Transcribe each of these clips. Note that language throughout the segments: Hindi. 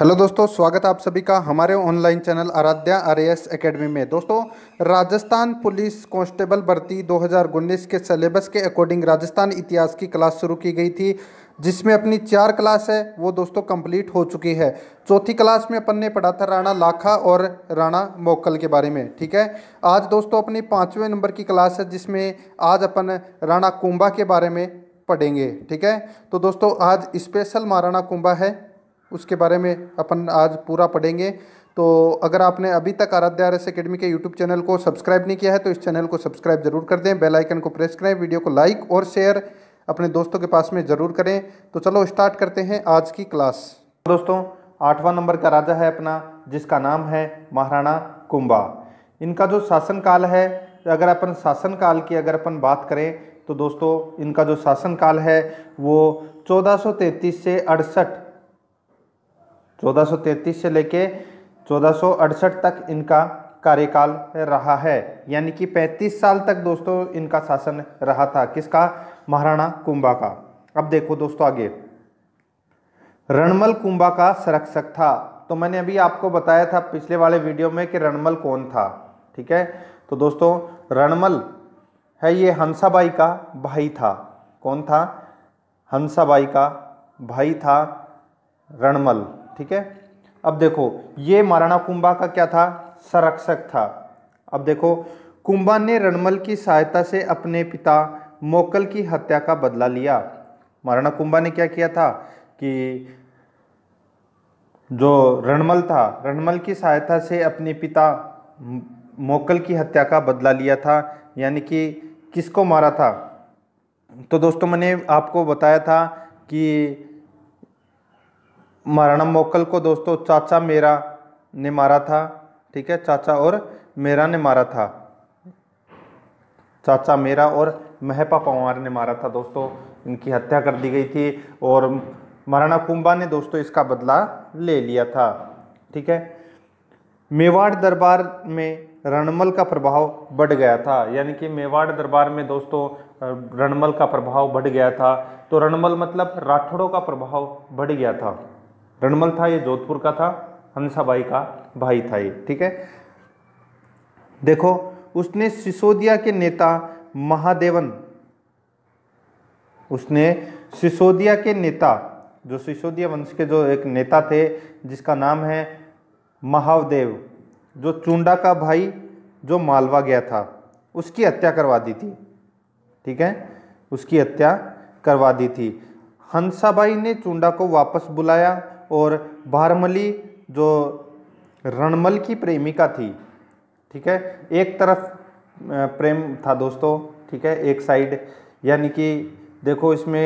हेलो दोस्तों स्वागत आप सभी का हमारे online channel Aaradhya R S academy में दोस्तों राजस्थान पुलिस कांस्टेबल भर्ती 2019 के सिलेबस के अकॉर्डिंग राजस्थान इतिहास की क्लास शुरू की गई थी जिसमें अपनी चार क्लास है वो दोस्तों कंप्लीट हो चुकी है चौथी क्लास में अपन ने पढ़ा था राणा लाखा और राणा मोकल के बारे में ठीक है आज दोस्तों अपनी पाँचवें नंबर की क्लास है जिसमें आज अपन राणा कुंभा के बारे में पढ़ेंगे ठीक है तो दोस्तों आज स्पेशल महाराणा कुंभा है उसके बारे में अपन आज पूरा पढ़ेंगे तो अगर आपने अभी तक आराध्या आर एस अकेडमी के यूट्यूब चैनल को सब्सक्राइब नहीं किया है तो इस चैनल को सब्सक्राइब जरूर कर दें बेल आइकन को प्रेस करें वीडियो को लाइक और शेयर अपने दोस्तों के पास में ज़रूर करें तो चलो स्टार्ट करते हैं आज की क्लास दोस्तों आठवां नंबर का राजा है अपना जिसका नाम है महाराणा कुंभा इनका जो शासनकाल है अगर अपन शासनकाल की अगर अपन बात करें तो दोस्तों इनका जो शासनकाल है वो चौदह से अड़सठ 1433 से लेके 1468 तक इनका कार्यकाल रहा है यानी कि 35 साल तक दोस्तों इनका शासन रहा था किसका महाराणा कुंभा का अब देखो दोस्तों आगे रणमल कुंभा का संरक्षक था तो मैंने अभी आपको बताया था पिछले वाले वीडियो में कि रणमल कौन था ठीक है तो दोस्तों रणमल है ये हंसाबाई का भाई था कौन था हंसाबाई का भाई था रणमल ठीक है अब देखो ये महाराणा कुंभा का क्या था संरक्षक था अब देखो कुंभा ने रणमल की सहायता से अपने पिता मोकल की हत्या का बदला लिया महाराणा कुंभा ने क्या किया था कि जो रणमल था रणमल की सहायता से अपने पिता मोकल की हत्या का बदला लिया था यानी कि किसको मारा था तो दोस्तों मैंने आपको बताया था कि महाराणा मोकल को दोस्तों चाचा मेरा ने मारा था ठीक है चाचा और मेरा ने मारा था चाचा मेरा और महपा पवार ने मारा था दोस्तों इनकी हत्या कर दी गई थी और महाराणा कुंभा ने दोस्तों इसका बदला ले लिया था ठीक है मेवाड़ दरबार में रणमल का प्रभाव बढ़ गया था यानी कि मेवाड़ दरबार में दोस्तों रणमल का प्रभाव बढ़ गया था तो रणमल मतलब राठौड़ों का प्रभाव बढ़ गया था रणमल था ये जोधपुर का था हंसाबाई का भाई था ये ठीक है देखो उसने सिसोदिया के नेता महादेवन उसने सिसोदिया के नेता जो सिसोदिया वंश के जो एक नेता थे जिसका नाम है महावदेव जो चूंडा का भाई जो मालवा गया था उसकी हत्या करवा दी थी ठीक है उसकी हत्या करवा दी थी हंसाबाई ने चूंडा को वापस बुलाया और बारमली जो रणमल की प्रेमिका थी ठीक है एक तरफ प्रेम था दोस्तों ठीक है एक साइड यानी कि देखो इसमें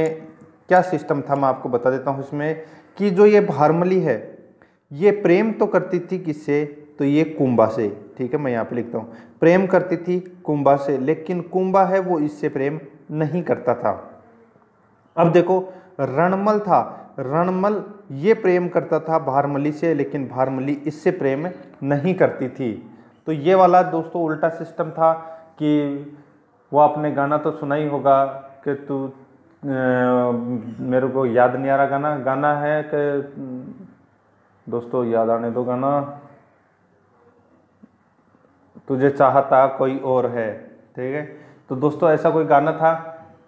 क्या सिस्टम था मैं आपको बता देता हूँ इसमें कि जो ये भारमली है ये प्रेम तो करती थी किससे तो ये कुंभा से ठीक है मैं यहाँ पे लिखता हूँ प्रेम करती थी कुंभा से लेकिन कुंभा है वो इससे प्रेम नहीं करता था अब देखो रणमल था रणमल ये प्रेम करता था भारमली से लेकिन भारमली इससे प्रेम नहीं करती थी तो ये वाला दोस्तों उल्टा सिस्टम था कि वो आपने गाना तो सुना ही होगा कि तू मेरे को याद नहीं आ रहा गाना गाना है कि दोस्तों याद आने दो गाना तुझे चाहता कोई और है ठीक है तो दोस्तों ऐसा कोई गाना था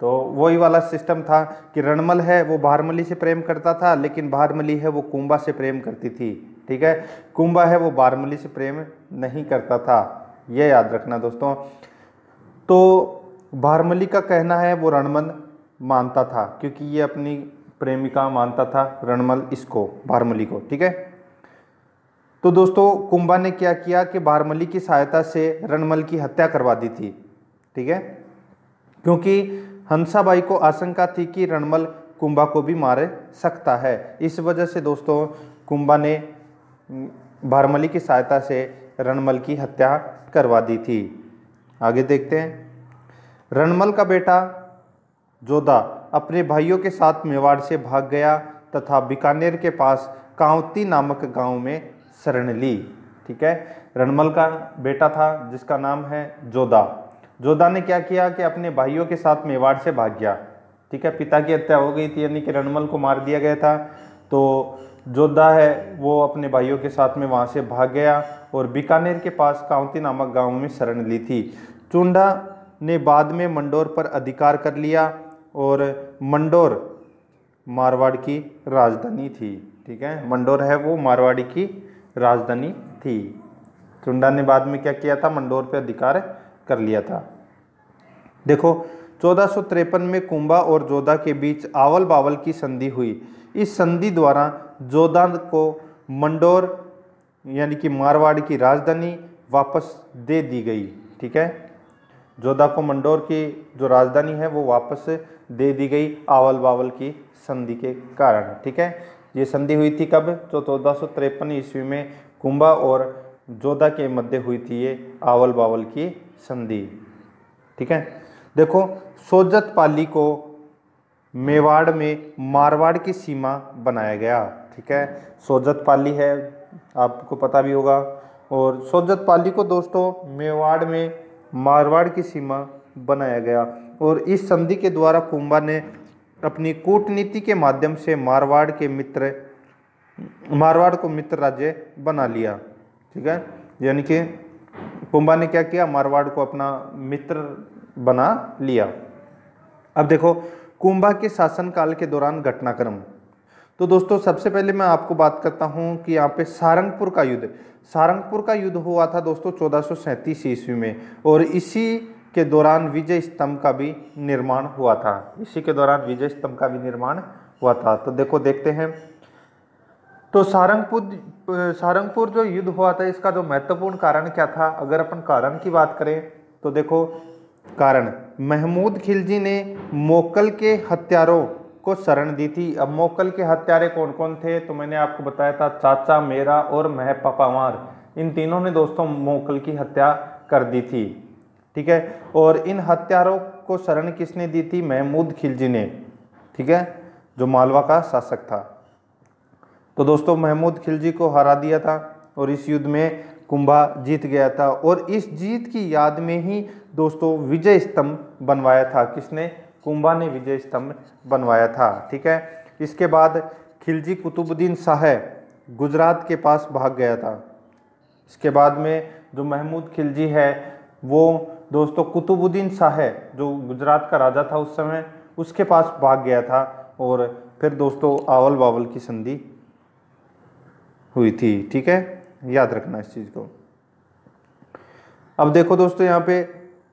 तो वही वाला सिस्टम था कि रणमल है वो बारमली से प्रेम करता था लेकिन बारमली है वो कुंबा से प्रेम करती थी ठीक है कुंबा है वो बारमली से प्रेम नहीं करता था यह याद रखना दोस्तों तो बारमली का कहना है वो रणमल मानता था क्योंकि ये अपनी प्रेमिका मानता था रणमल इसको बारमली को ठीक है तो दोस्तों कुंभा ने क्या किया कि बारमली की सहायता से रणमल की हत्या करवा दी थी ठीक है क्योंकि हंसाबाई को आशंका थी कि रणमल कुंभा को भी मार सकता है इस वजह से दोस्तों कुंभा ने भारमली की सहायता से रणमल की हत्या करवा दी थी आगे देखते हैं रणमल का बेटा जोधा अपने भाइयों के साथ मेवाड़ से भाग गया तथा बीकानेर के पास कांवती नामक गांव में शरण ली ठीक है रणमल का बेटा था जिसका नाम है जोधा जोधा ने क्या किया कि अपने भाइयों के साथ मेवाड़ से भाग गया ठीक है पिता की हत्या हो गई थी यानी कि रणमल को मार दिया गया था तो जोधा है वो अपने भाइयों के साथ में वहाँ से भाग गया और बीकानेर के पास कांवती नामक गांव में शरण ली थी चुंडा ने बाद में मंडोर पर अधिकार कर लिया और मंडोर मारवाड़ की राजधानी थी ठीक है मंडोर है वो मारवाड़ी की राजधानी थी चुंडा ने बाद में क्या किया था मंडोर पर अधिकार कर लिया था देखो चौदह में कुंभा और जोधा के बीच आवल बावल की संधि हुई इस संधि द्वारा जोधा को मंडोर यानी कि मारवाड़ की राजधानी वापस दे दी गई ठीक है जोधा को मंडोर की जो राजधानी है वो वापस दे दी गई आवल बावल की संधि के कारण ठीक है ये संधि हुई थी कब तो चौदह ईस्वी में कुंभा और जोधा के मध्य हुई थी ये आवल बावल की संधि ठीक है देखो सोजत पाली को मेवाड़ में मारवाड़ की सीमा बनाया गया ठीक है सोजत पाली है आपको पता भी होगा और सोजत पाली को दोस्तों मेवाड़ में मारवाड़ की सीमा बनाया गया और इस संधि के द्वारा कुंभा ने अपनी कूटनीति के माध्यम से मारवाड़ के मित्र मारवाड़ को मित्र राज्य बना लिया ठीक है यानी कि पुंबा ने क्या किया मारवाड़ को अपना मित्र बना लिया अब देखो कुंभा के शासनकाल के दौरान घटनाक्रम तो दोस्तों सबसे पहले मैं आपको बात करता हूं कि यहाँ पे सारंगपुर का युद्ध सारंगपुर का युद्ध हुआ था दोस्तों चौदह ईस्वी में और इसी के दौरान विजय स्तंभ का भी निर्माण हुआ था इसी के दौरान विजय स्तंभ का भी निर्माण हुआ था तो देखो देखते हैं तो सारंगपुर सारंगपुर जो युद्ध हुआ था इसका जो महत्वपूर्ण कारण क्या था अगर अपन कारण की बात करें तो देखो कारण महमूद खिलजी ने मोकल के हत्यारों को शरण दी थी अब मोकल के हत्यारे कौन कौन थे तो मैंने आपको बताया था चाचा मेरा और मह पपावार इन तीनों ने दोस्तों मोकल की हत्या कर दी थी ठीक है और इन हत्यारों को शरण किसने दी थी महमूद खिलजी ने ठीक है जो मालवा का शासक था तो दोस्तों महमूद खिलजी को हरा दिया था और इस युद्ध में कुंभा जीत गया था और इस जीत की याद में ही दोस्तों विजय स्तंभ बनवाया था किसने कुंभा ने विजय स्तंभ बनवाया था ठीक है इसके बाद खिलजी कुतुबुद्दीन शाह गुजरात के पास भाग गया था इसके बाद में जो महमूद खिलजी है वो दोस्तों कुतुबुद्दीन शाह जो गुजरात का राजा था उस समय उसके पास भाग गया था और फिर दोस्तों आवल बावल की संधि हुई थी ठीक है याद रखना इस चीज़ को अब देखो दोस्तों यहाँ पे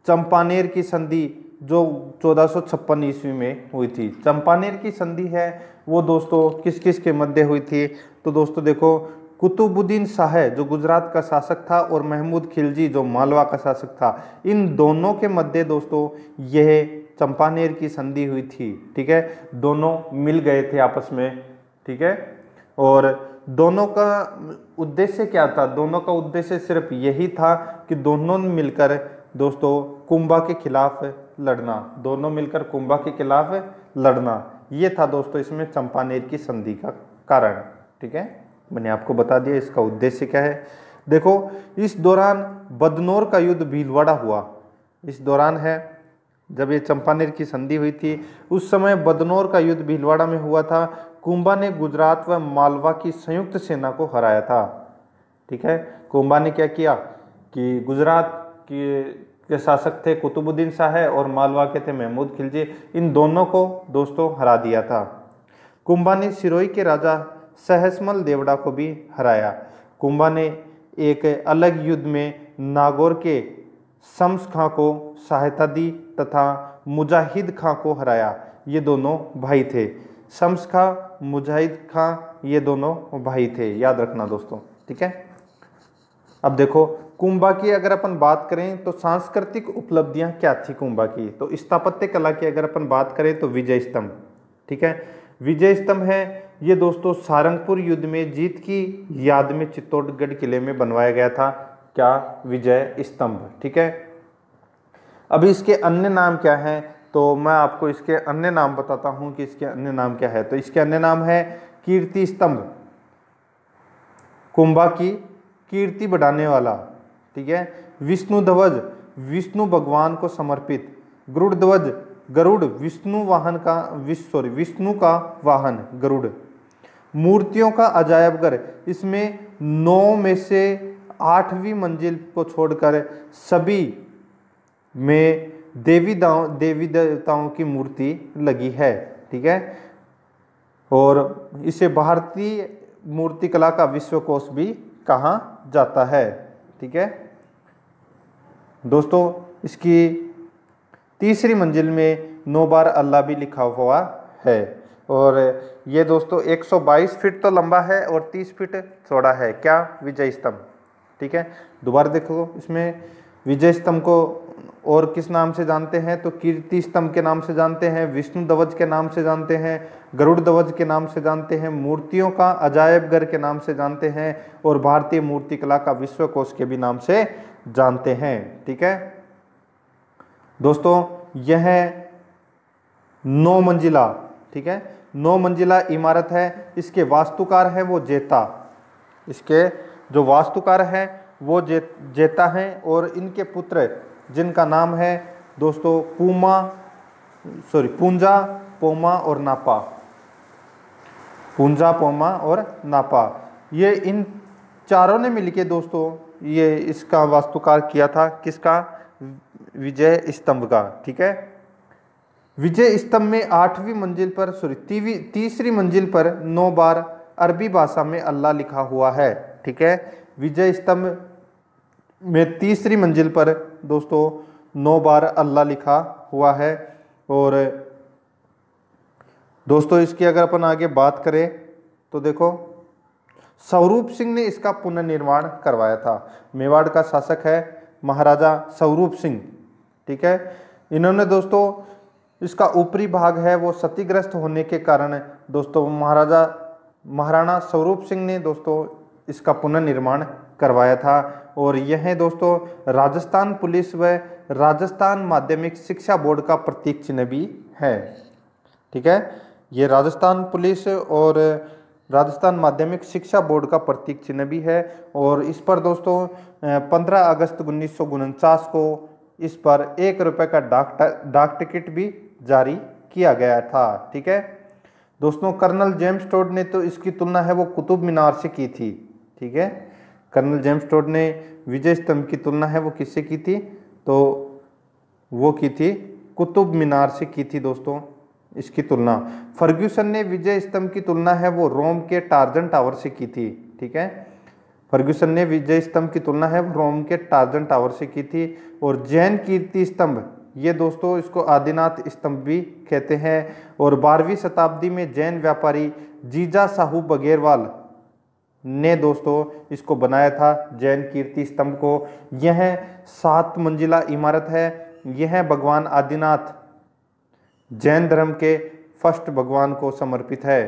चंपानेर की संधि जो चौदह ईस्वी में हुई थी चंपानेर की संधि है वो दोस्तों किस किस के मध्य हुई थी तो दोस्तों देखो कुतुबुद्दीन शाह जो गुजरात का शासक था और महमूद खिलजी जो मालवा का शासक था इन दोनों के मध्य दोस्तों यह चंपानेर की संधि हुई थी ठीक है दोनों मिल गए थे आपस में ठीक है और दोनों का उद्देश्य क्या था दोनों का उद्देश्य सिर्फ यही था कि दोनों मिलकर दोस्तों कुंभा के खिलाफ लड़ना दोनों मिलकर कुंभा के खिलाफ लड़ना ये था दोस्तों इसमें चंपानेर की संधि का कारण ठीक है मैंने आपको बता दिया इसका उद्देश्य क्या है देखो इस दौरान बदनौर का युद्ध भीलवाड़ा हुआ इस दौरान है जब ये चंपानेर की संधि हुई थी उस समय बदनौर का युद्ध भीलवाड़ा में हुआ था कुंभा ने गुजरात व मालवा की संयुक्त सेना को हराया था ठीक है कुंभा ने क्या किया कि गुजरात के के शासक थे कुतुबुद्दीन शाह और मालवा के थे महमूद खिलजी इन दोनों को दोस्तों हरा दिया था कुंभा ने सिरोही के राजा सहसमल देवड़ा को भी हराया कुंभा ने एक अलग युद्ध में नागौर के शम्स खां को सहायता दी तथा मुजाहिद खां को हराया ये दोनों भाई थे शम्स खां मुजाहिद खां ये दोनों भाई थे याद रखना दोस्तों ठीक है अब देखो कुंभा की अगर अपन बात करें तो सांस्कृतिक उपलब्धियां क्या थी कुंभा की तो स्थापत्य कला की अगर अपन बात करें तो विजय स्तंभ ठीक है विजय स्तंभ है ये दोस्तों सारंगपुर युद्ध में जीत की याद में चित्तौड़गढ़ किले में बनवाया गया था क्या विजय स्तंभ ठीक है अब इसके अन्य नाम क्या हैं तो मैं आपको इसके अन्य नाम बताता हूं कि इसके अन्य नाम क्या है तो इसके अन्य नाम है कीर्ति स्तंभ कुंभा की कीर्ति बढ़ाने वाला ठीक है विष्णु ध्वज विष्णु भगवान को समर्पित गरुड़ ध्वज गरुड़ विष्णु वाहन का विश्व सॉरी विष्णु का वाहन गरुड़ मूर्तियों का अजायब घर इसमें नौ में से आठवीं मंजिल को छोड़कर सभी में देवी दाव देवी देवताओं की मूर्ति लगी है ठीक है और इसे भारतीय मूर्तिकला का विश्वकोश भी कहा जाता है ठीक है दोस्तों इसकी तीसरी मंजिल में नौ बार अल्लाह भी लिखा हुआ है और ये दोस्तों 122 फीट तो लंबा है और 30 फीट चौड़ा है क्या विजय स्तंभ ठीक है दोबारा देखो इसमें विजय स्तंभ को और किस नाम से जानते हैं तो कीर्ति स्तंभ के नाम से जानते हैं विष्णु ध्वज के नाम से जानते हैं गरुड़ धवज के नाम से जानते हैं मूर्तियों का अजायब घर के नाम से जानते हैं और भारतीय मूर्तिकला का विश्व कोश के भी नाम से जानते हैं ठीक है दोस्तों यह नौ मंजिला ठीक है नौ मंजिला इमारत है इसके वास्तुकार हैं वो जेता इसके जो वास्तुकार हैं वो जे जेता हैं और इनके पुत्र जिनका नाम है दोस्तों पूमा सॉरी पूंजा पोमा और नापा पूंजा पोमा और नापा ये इन चारों ने मिलके दोस्तों ये इसका वास्तुकार किया था किसका विजय स्तंभ का ठीक है विजय स्तंभ में आठवीं मंजिल पर सॉरी तीसरी मंजिल पर नौ बार अरबी भाषा में अल्लाह लिखा हुआ है ठीक है विजय स्तंभ में तीसरी मंजिल पर दोस्तों नौ बार अल्लाह लिखा हुआ है और दोस्तों इसकी अगर अपन आगे बात करें तो देखो स्वरूप सिंह ने इसका पुनर्निर्माण करवाया था मेवाड़ का शासक है महाराजा स्वरूप सिंह ठीक है इन्होंने दोस्तों इसका ऊपरी भाग है वो क्षतिग्रस्त होने के कारण दोस्तों महाराजा महाराणा स्वरूप सिंह ने दोस्तों इसका पुनर्निर्माण करवाया था और यह दोस्तों राजस्थान पुलिस व राजस्थान माध्यमिक शिक्षा बोर्ड का प्रतीक चिन्ह भी है ठीक है ये राजस्थान पुलिस और राजस्थान माध्यमिक शिक्षा बोर्ड का प्रतीक चिन्ह भी है और इस पर दोस्तों 15 अगस्त उन्नीस को इस पर एक रुपये का डाक डाक टिकट भी जारी किया गया था ठीक है दोस्तों कर्नल जेम्स टोड ने तो इसकी तुलना है वो कुतुब मीनार से की थी ठीक है कर्नल जेम्स टोड ने विजय स्तंभ की तुलना है वो किससे की थी तो वो की थी कुतुब मीनार से की थी दोस्तों इसकी तुलना फर्ग्यूसन ने विजय स्तंभ की तुलना है वो रोम के टार्जन टावर से की थी ठीक है फर्ग्यूसन ने विजय स्तंभ की तुलना है वो रोम के टार्जन टावर से की थी और जैन कीर्ति स्तंभ ये दोस्तों इसको आदिनाथ स्तंभ भी कहते हैं और बारहवीं शताब्दी में जैन व्यापारी जीजा साहू बगेरवाल ने दोस्तों इसको बनाया था जैन कीर्ति स्तंभ को यह सात मंजिला इमारत है यह भगवान आदिनाथ जैन धर्म के फर्स्ट भगवान को समर्पित है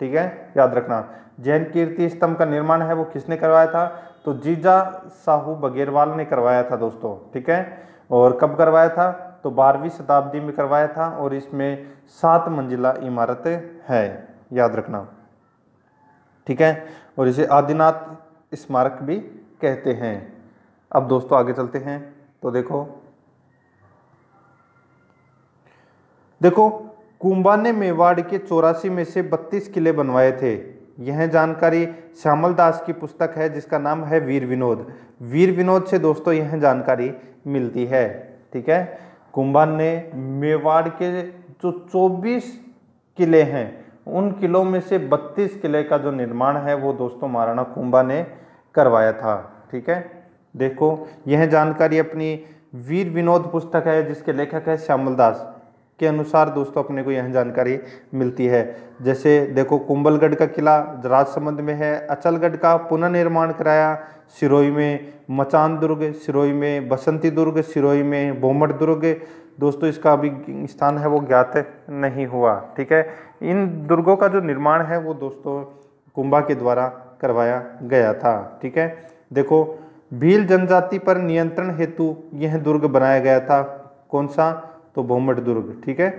ठीक है याद रखना जैन कीर्ति स्तंभ का निर्माण है वो किसने करवाया था तो जीजा साहू बगेरवाल ने करवाया था दोस्तों ठीक है और कब करवाया था तो बारहवीं शताब्दी में करवाया था और इसमें सात मंजिला इमारत है याद रखना ठीक है और इसे आदिनाथ स्मारक भी कहते हैं अब दोस्तों आगे चलते हैं तो देखो देखो कुंबा ने मेवाड़ के चौरासी में से बत्तीस किले बनवाए थे यह जानकारी श्यामल दास की पुस्तक है जिसका नाम है वीर विनोद वीर विनोद से दोस्तों यह जानकारी मिलती है ठीक है कुंबा ने मेवाड़ के जो 24 किले हैं उन किलों में से 32 किले का जो निर्माण है वो दोस्तों महाराणा कुंभा ने करवाया था ठीक है देखो यह जानकारी अपनी वीर विनोद पुस्तक है जिसके लेखक है श्यामल दास के अनुसार दोस्तों अपने को यह जानकारी मिलती है जैसे देखो कुंबलगढ़ का किला राजसमंद में है अचलगढ़ का पुनर्निर्माण कराया सिरोही में मचान दुर्ग सिरोही में बसंती दुर्ग सिरोही में बोमट दुर्ग दोस्तों इसका अभी स्थान है वो ज्ञात नहीं हुआ ठीक है इन दुर्गों का जो निर्माण है वो दोस्तों कुंभा के द्वारा करवाया गया था ठीक है देखो भील जनजाति पर नियंत्रण हेतु यह दुर्ग बनाया गया था कौन सा तो बहुमठ दुर्ग ठीक है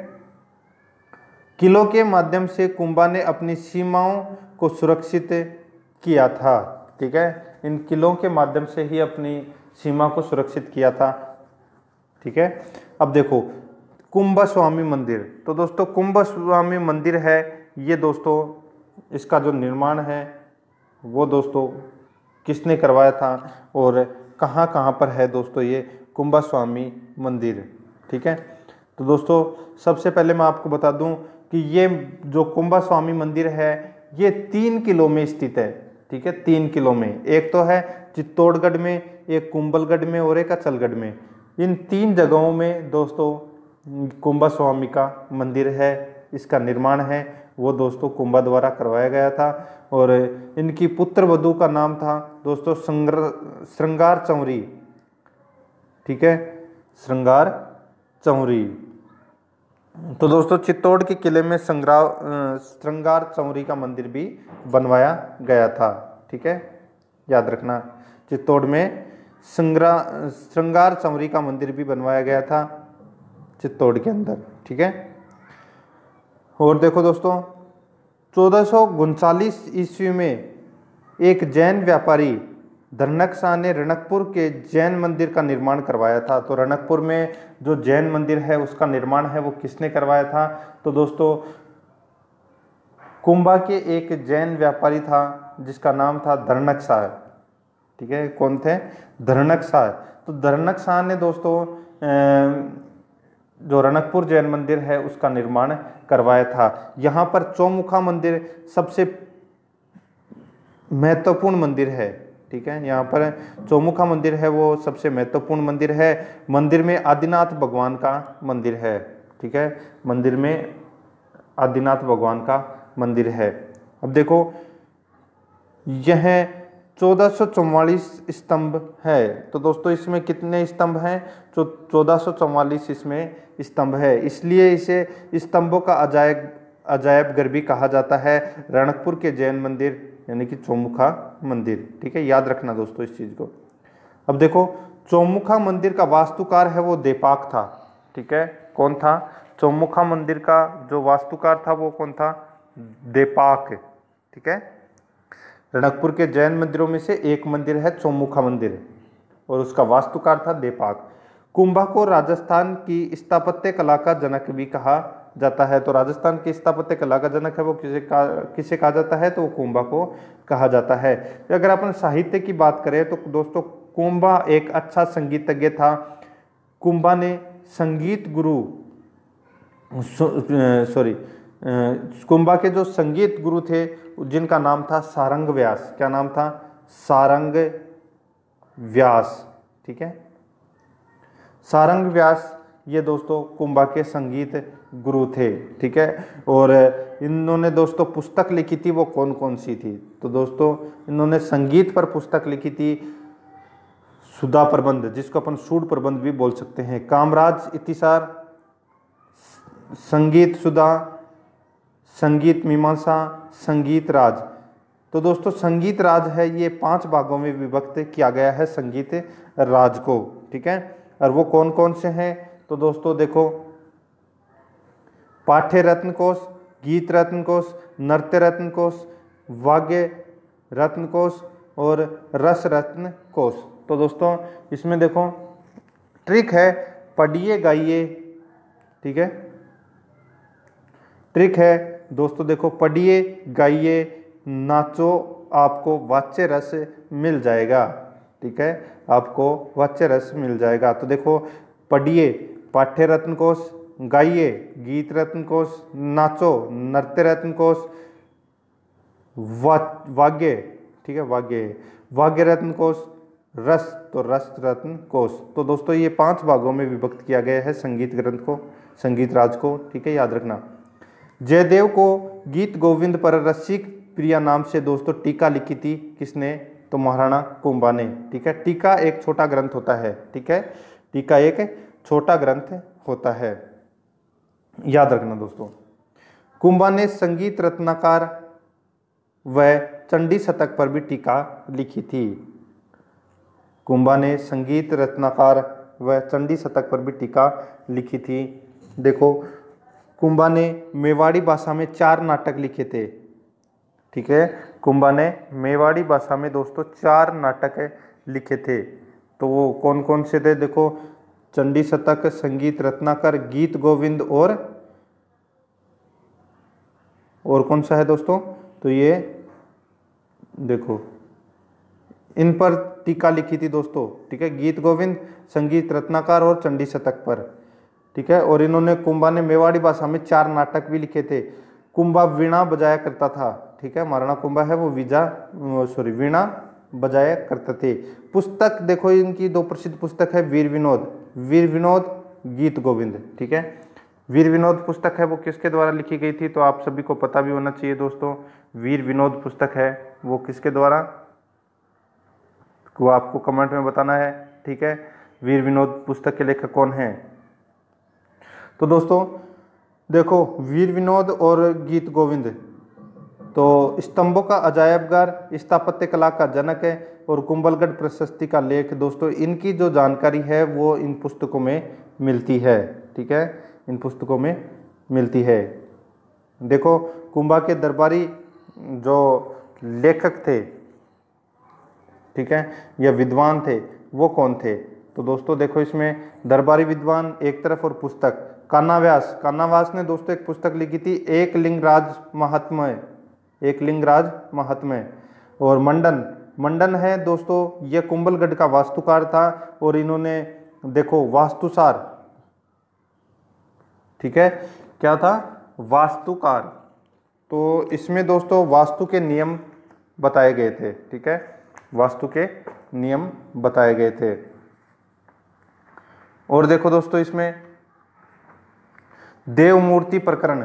किलों के माध्यम से कुंभा ने अपनी सीमाओं को सुरक्षित किया था ठीक है इन किलों के माध्यम से ही अपनी सीमा को सुरक्षित किया था ठीक है अब देखो कुंभ स्वामी मंदिर तो दोस्तों कुंभ स्वामी मंदिर है ये दोस्तों इसका जो निर्माण है वो दोस्तों किसने करवाया था और कहाँ कहाँ पर है दोस्तों ये कुंभस्वामी स्वामी मंदिर ठीक है तो दोस्तों सबसे पहले मैं आपको बता दूं कि ये जो कुंभस्वामी स्वामी मंदिर है ये तीन किलो में स्थित है ठीक है तीन किलो में एक तो है चित्तौड़गढ़ में एक कुंभलगढ़ में और एक अचलगढ़ में इन तीन जगहों में दोस्तों कुंभा स्वामी का मंदिर है इसका निर्माण है वो दोस्तों कुंभा द्वारा करवाया गया था और इनकी पुत्र वधु का नाम था दोस्तों श्रृंगार चौरी ठीक है श्रृंगार चौरी तो दोस्तों चित्तौड़ के किले में संग्रा श्रृंगार चौरी का मंदिर भी बनवाया गया था ठीक है याद रखना चित्तौड़ में श्रृंगार श्रृंगार चमरी का मंदिर भी बनवाया गया था चित्तौड़ के अंदर ठीक है और देखो दोस्तों चौदह ईस्वी में एक जैन व्यापारी धरणक शाह ने रणकपुर के जैन मंदिर का निर्माण करवाया था तो रणकपुर में जो जैन मंदिर है उसका निर्माण है वो किसने करवाया था तो दोस्तों कुंभा के एक जैन व्यापारी था जिसका नाम था धरणक शाह ठीक है कौन थे धरणक शाह तो धरणक शाह ने दोस्तों जो रनकपुर जैन मंदिर है उसका निर्माण करवाया था यहाँ पर चौमुखा मंदिर सबसे महत्वपूर्ण मंदिर है ठीक है यहाँ पर चौमुखा मंदिर है वो सबसे महत्वपूर्ण मंदिर है मंदिर में आदिनाथ भगवान का मंदिर है ठीक है मंदिर में आदिनाथ भगवान का मंदिर है अब देखो यह 1444 स्तंभ है तो दोस्तों इसमें कितने स्तंभ हैं जो चौदह इसमें स्तंभ है इसलिए इसे स्तंभों का अजायब अजायब घर भी कहा जाता है रणकपुर के जैन मंदिर यानी कि चौमुखा मंदिर ठीक है याद रखना दोस्तों इस चीज़ को अब देखो चौमुखा मंदिर का वास्तुकार है वो देपाक था ठीक है कौन था चौमुखा मंदिर का जो वास्तुकार था वो कौन था देपाक ठीक है रणकपुर के जैन मंदिरों में से एक मंदिर है चौमुखा मंदिर और उसका वास्तुकार था देपाक कुंभा को राजस्थान की स्थापत्य कला का जनक भी कहा जाता है तो राजस्थान की स्थापत्य कला का जनक है वो किसे का किसे कहा जाता है तो वो कुंभा को कहा जाता है तो अगर अपन साहित्य की बात करें तो दोस्तों कुंभा एक अच्छा संगीतज्ञ था कुंभा ने संगीत गुरु सॉरी कुंभा के जो संगीत गुरु थे जिनका नाम था सारंग व्यास क्या नाम था सारंग व्यास ठीक है सारंग व्यास ये दोस्तों कुंभा के संगीत गुरु थे ठीक है और इन्होंने दोस्तों पुस्तक लिखी थी वो कौन कौन सी थी तो दोस्तों इन्होंने संगीत पर पुस्तक लिखी थी सुधा प्रबंध जिसको अपन सूड प्रबंध भी बोल सकते हैं कामराज इतिसार संगीत सुधा संगीत मीमांसा संगीत राज तो दोस्तों संगीत राज है ये पांच भागों में विभक्त किया गया है संगीत राज को ठीक है और वो कौन कौन से हैं तो दोस्तों देखो पाठ्य रत्न कोश गीत रत्न कोश नृत्य रत्न कोश वाग्य रत्न कोष और रस रत्न कोश तो दोस्तों इसमें देखो ट्रिक है पढ़िए गाइए ठीक है ट्रिक है दोस्तों देखो पढ़िए गाइए नाचो आपको वाच्य रस मिल जाएगा ठीक है आपको वाच्य रस मिल जाएगा तो देखो पढ़िए पाठ्य रत्न कोश गाइए गीत रत्न कोश नाचो नृत्य रत्न कोश वा, वाग्य ठीक है वाग्य वाग्य रत्न कोश रस तो रस रत्न कोश तो दोस्तों ये पांच भागों में विभक्त किया गया है संगीत ग्रंथ को संगीत राज को ठीक है याद रखना जयदेव को गीत गोविंद पर रसिक प्रिया नाम से दोस्तों टीका लिखी थी किसने तो महाराणा कुंभा ने ठीक है टीका एक छोटा ग्रंथ होता है ठीक है टीका एक छोटा ग्रंथ होता है याद रखना दोस्तों कुंभा ने संगीत रत्नाकार व चंडी शतक पर भी टीका लिखी थी कुंभा ने संगीत रत्नाकार व चंडी शतक पर भी टीका लिखी थी देखो कुंभा ने मेवाड़ी भाषा में चार नाटक लिखे थे ठीक है कुंभा ने मेवाड़ी भाषा में दोस्तों चार नाटक लिखे थे तो वो कौन कौन से थे देखो चंडी शतक संगीत रत्नाकर गीत गोविंद और और कौन सा है दोस्तों तो ये देखो इन पर टीका लिखी थी दोस्तों ठीक है गीत गोविंद संगीत रत्नाकर और चंडी शतक पर ठीक है और इन्होंने कुंभा ने मेवाड़ी भाषा में चार नाटक भी लिखे थे कुंभा वीणा बजाया करता था ठीक है महाराणा कुंभा है वो विजा सॉरी वीणा बजाया करते थे पुस्तक देखो इनकी दो प्रसिद्ध पुस्तक है वीर विनोद वीर विनोद गीत गोविंद ठीक है वीर विनोद पुस्तक है वो किसके द्वारा लिखी गई थी तो आप सभी को पता भी होना चाहिए दोस्तों वीर विनोद पुस्तक है वो किसके द्वारा वो आपको कमेंट में बताना है ठीक है वीर विनोद पुस्तक के लेखक कौन है तो दोस्तों देखो वीर विनोद और गीत गोविंद तो स्तंभों का घर स्थापत्य कला का जनक है और कुंभलगढ़ प्रशस्ति का लेख दोस्तों इनकी जो जानकारी है वो इन पुस्तकों में मिलती है ठीक है इन पुस्तकों में मिलती है देखो कुंभा के दरबारी जो लेखक थे ठीक है या विद्वान थे वो कौन थे तो दोस्तों देखो इसमें दरबारी विद्वान एक तरफ और पुस्तक कान्नाव्यास कान्नाव्यास ने दोस्तों एक पुस्तक लिखी थी एक लिंगराज महात्मय एक लिंगराज महात्मय और मंडन मंडन है दोस्तों यह कुंभलगढ़ का वास्तुकार था और इन्होंने देखो वास्तुसार ठीक है क्या था वास्तुकार तो इसमें दोस्तों वास्तु के नियम बताए गए थे ठीक है वास्तु के नियम बताए गए थे और देखो दोस्तों इसमें देवमूर्ति प्रकरण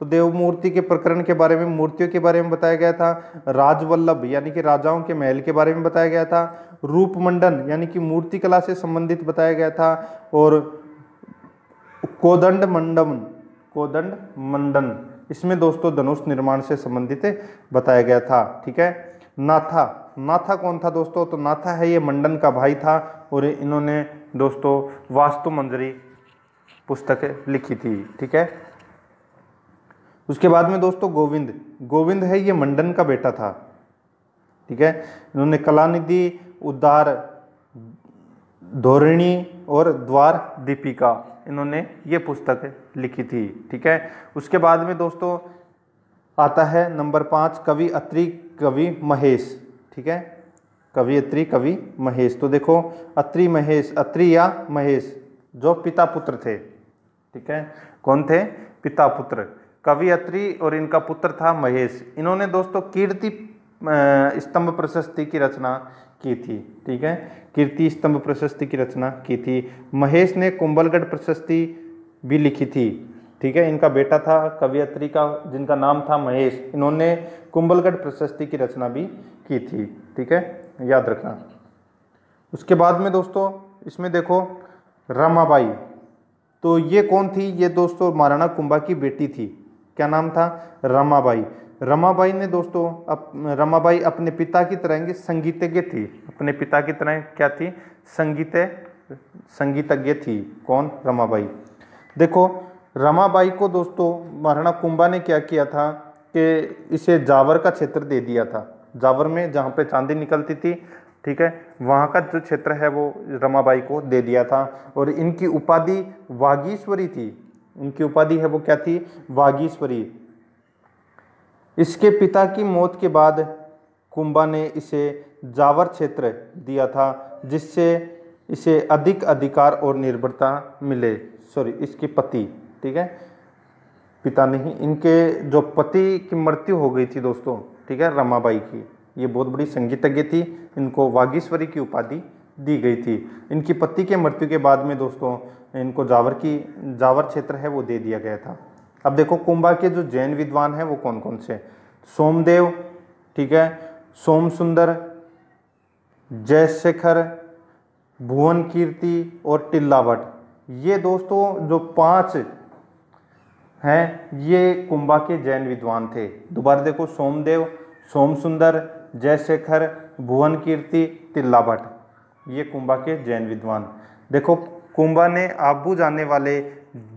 तो देवमूर्ति के प्रकरण के बारे में मूर्तियों के बारे में बताया गया था राजवल्लभ यानी कि राजाओं के महल के बारे में बताया गया था रूपमंडन यानी कि मूर्ति कला से संबंधित बताया गया था और कोदंड मंडम कोदंड मंडन इसमें दोस्तों धनुष निर्माण से संबंधित बताया गया था ठीक है नाथा नाथा कौन था दोस्तों तो नाथा है ये मंडन का भाई था और इन्होंने दोस्तों वास्तु मंजरी पुस्तक लिखी थी ठीक है उसके बाद में दोस्तों गोविंद गोविंद है ये मंडन का बेटा था ठीक है इन्होंने कलानिधि उद्दार धोरणी और द्वार दीपिका इन्होंने ये पुस्तक लिखी थी ठीक है उसके बाद में दोस्तों आता है नंबर पाँच कवि अत्रि कवि महेश ठीक है कवियत्री कवि महेश तो देखो अत्रि महेश अत्रि या महेश जो पिता पुत्र थे ठीक है कौन थे पिता पुत्र कवि और इनका पुत्र था महेश इन्होंने दोस्तों कीर्ति स्तंभ प्रशस्ति की रचना की थी ठीक है कीर्ति स्तंभ प्रशस्ति की रचना की थी महेश ने कुंभलगढ़ प्रशस्ति भी लिखी थी ठीक है इनका बेटा था कवियत्री का जिनका नाम था महेश इन्होंने कुंभलगढ़ प्रशस्ति की रचना भी की थी ठीक है याद रखना उसके बाद में दोस्तों इसमें देखो रमाबाई तो ये कौन थी ये दोस्तों महाराणा कुंभा की बेटी थी क्या नाम था रमाबाई रमाबाई ने दोस्तों अप, रमाबाई अपने पिता की तरह की संगीतज्ञ थी अपने पिता की तरह क्या थी संगीत संगीतज्ञ थी कौन रमाबाई देखो रमाबाई को दोस्तों महाराणा कुंभा ने क्या किया था कि इसे जावर का क्षेत्र दे दिया था जावर में जहाँ पे चांदी निकलती थी ठीक है वहाँ का जो क्षेत्र है वो रमाबाई को दे दिया था और इनकी उपाधि वागीश्वरी थी इनकी उपाधि है वो क्या थी वागीश्वरी इसके पिता की मौत के बाद कुंभा ने इसे जावर क्षेत्र दिया था जिससे इसे अधिक अधिकार और निर्भरता मिले सॉरी इसके पति ठीक है पिता नहीं इनके जो पति की मृत्यु हो गई थी दोस्तों ठीक है रमाबाई की ये बहुत बड़ी संगीतज्ञ थी इनको वागीश्वरी की उपाधि दी गई थी इनकी पति के मृत्यु के बाद में दोस्तों इनको जावर की जावर क्षेत्र है वो दे दिया गया था अब देखो कुंभा के जो जैन विद्वान हैं वो कौन कौन से सोमदेव ठीक है सोम सुंदर जयशेखर भुवन कीर्ति और टिल्लावट ये दोस्तों जो पांच हैं ये कुंभा के जैन विद्वान थे दोबारा देखो सोमदेव सोम सुंदर जयशेखर भुवन कीर्ति तिल्ला भट्ट ये कुंभा के जैन विद्वान देखो कुंभा ने आबू जाने वाले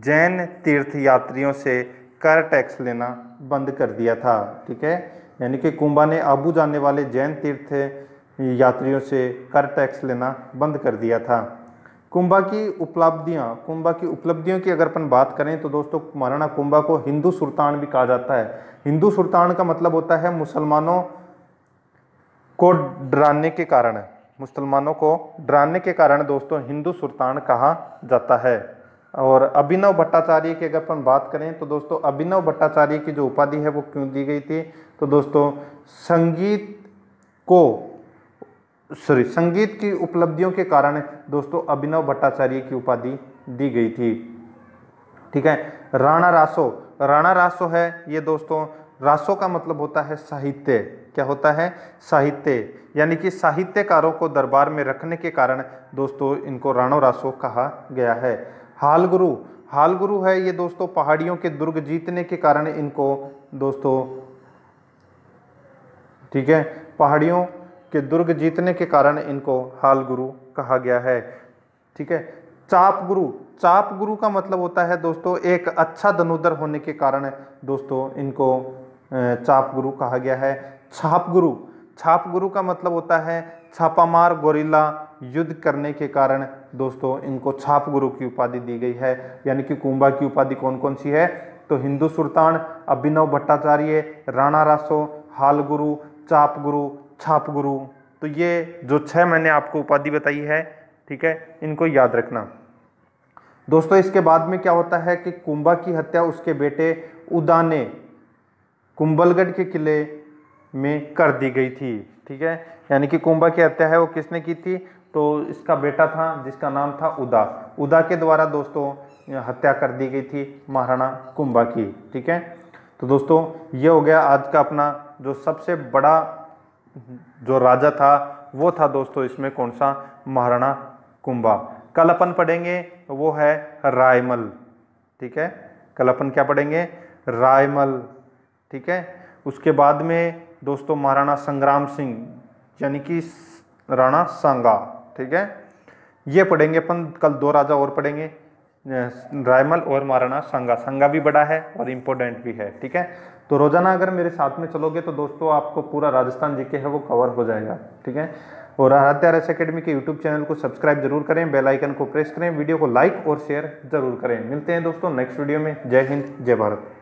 जैन तीर्थ यात्रियों से कर टैक्स लेना बंद कर दिया था ठीक है यानी कि कुंभा ने आबू जाने वाले जैन तीर्थ यात्रियों से कर टैक्स लेना बंद कर दिया था कुंभा की उपलब्धियाँ कुंभा की उपलब्धियों की अगर अपन बात करें तो दोस्तों महाराणा कुंभा को हिंदू सुल्तान भी कहा जाता है हिंदू सुल्तान का मतलब होता है मुसलमानों को डराने के कारण मुसलमानों को डराने के कारण दोस्तों हिंदू सुल्तान कहा जाता है और अभिनव भट्टाचार्य की अगर अपन बात करें तो दोस्तों अभिनव भट्टाचार्य की जो उपाधि है वो क्यों दी गई थी तो दोस्तों संगीत को सॉरी संगीत की उपलब्धियों के कारण दोस्तों अभिनव भट्टाचार्य की उपाधि दी गई थी ठीक है राणा रासो राणा रासो है ये दोस्तों रासो का मतलब होता है साहित्य क्या होता है साहित्य यानी कि साहित्यकारों को दरबार में रखने के कारण दोस्तों इनको राणो रासो कहा गया है हाल गुरु हाल गुरु है ये दोस्तों पहाड़ियों के दुर्ग जीतने के कारण इनको दोस्तों ठीक है पहाड़ियों कि दुर्ग जीतने के कारण इनको हाल गुरु कहा गया है ठीक है चाप गुरु चाप गुरु का मतलब होता है दोस्तों एक अच्छा धनुधर होने के कारण दोस्तों इनको चाप गुरु कहा गया है छाप गुरु छाप गुरु का मतलब होता है छापामार गोरिल्ला युद्ध करने के कारण दोस्तों इनको छाप गुरु की उपाधि दी गई है यानी कि कुंभा की उपाधि कौन कौन सी है तो हिंदू सुल्तान अभिनव भट्टाचार्य राणा रासो हाल गुरु चाप गुरु छाप गुरु तो ये जो छः मैंने आपको उपाधि बताई है ठीक है इनको याद रखना दोस्तों इसके बाद में क्या होता है कि कुंभा की हत्या उसके बेटे उदाने कुंबलगढ़ के किले में कर दी गई थी ठीक है यानी कि कुंभा की हत्या है वो किसने की थी तो इसका बेटा था जिसका नाम था उदा उदा के द्वारा दोस्तों हत्या कर दी गई थी महाराणा कुंभा की ठीक है तो दोस्तों ये हो गया आज का अपना जो सबसे बड़ा जो राजा था वो था दोस्तों इसमें कौन सा महाराणा कुंभा कल अपन पढ़ेंगे वो है रायमल ठीक है कल अपन क्या पढ़ेंगे रायमल ठीक है उसके बाद में दोस्तों महाराणा संग्राम सिंह यानी कि राणा सांगा ठीक है ये पढ़ेंगे अपन कल दो राजा और पढ़ेंगे रायमल और महाराणा सांगा सांगा भी बड़ा है और इम्पोर्टेंट भी है ठीक है तो रोज़ाना अगर मेरे साथ में चलोगे तो दोस्तों आपको पूरा राजस्थान जी के है वो कवर हो जाएगा ठीक है और आराध्या रस अकेडमी के यूट्यूब चैनल को सब्सक्राइब जरूर करें बेल आइकन को प्रेस करें वीडियो को लाइक और शेयर जरूर करें मिलते हैं दोस्तों नेक्स्ट वीडियो में जय हिंद जय भारत